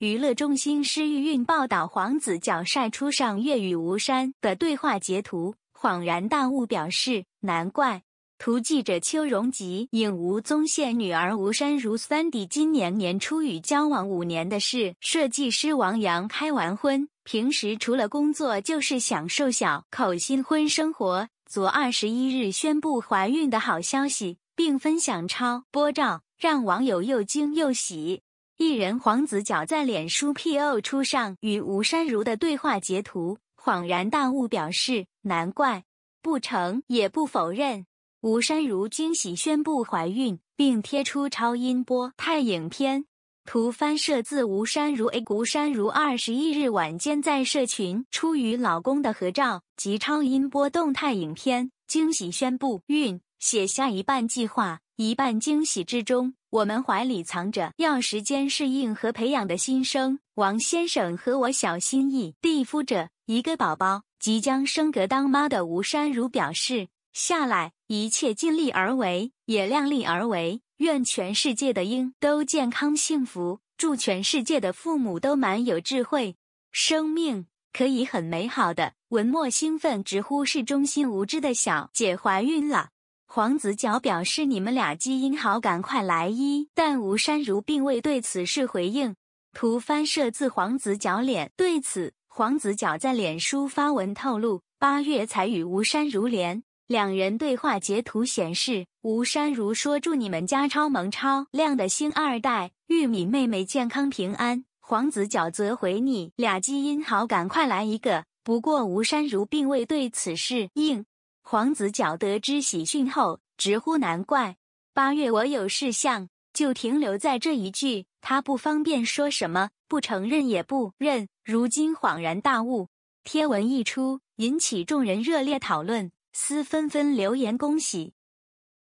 娱乐中心施玉韵报道，黄子佼晒出上月与吴珊的对话截图，恍然大悟表示难怪。图记者邱荣吉影吴宗宪女儿吴珊如三弟今年年初与交往五年的事。设计师王洋开完婚，平时除了工作就是享受小口新婚生活。昨二十一日宣布怀孕的好消息，并分享超波照，让网友又惊又喜。艺人黄子佼在脸书 PO 出上与吴珊如的对话截图，恍然大悟表示：“难怪，不成也不否认。”吴珊如惊喜宣布怀孕，并贴出超音波太态影片。图翻摄自吴珊如。吴珊如二十一日晚间在社群出与老公的合照及超音波动态影片，惊喜宣布孕，写下一半计划。一半惊喜之中，我们怀里藏着要时间适应和培养的新生。王先生和我小心翼翼地敷着一个宝宝。即将升格当妈的吴山如表示：“下来，一切尽力而为，也量力而为。愿全世界的婴都健康幸福，祝全世界的父母都蛮有智慧。生命可以很美好的。”文墨兴奋直呼：“是中心无知的小姐怀孕了。”黄子佼表示：“你们俩基因好，赶快来一。”但吴珊如并未对此事回应。图翻摄自黄子佼脸。对此，黄子佼在脸书发文透露，八月才与吴珊如联。两人对话截图显示，吴珊如说：“祝你们家超萌超亮的星二代玉米妹妹健康平安。”黄子佼则回：“你俩基因好，赶快来一个。”不过吴珊如并未对此事应。黄子佼得知喜讯后，直呼难怪。八月我有事项，就停留在这一句，他不方便说什么，不承认也不认。如今恍然大悟。贴文一出，引起众人热烈讨论，私纷纷留言恭喜。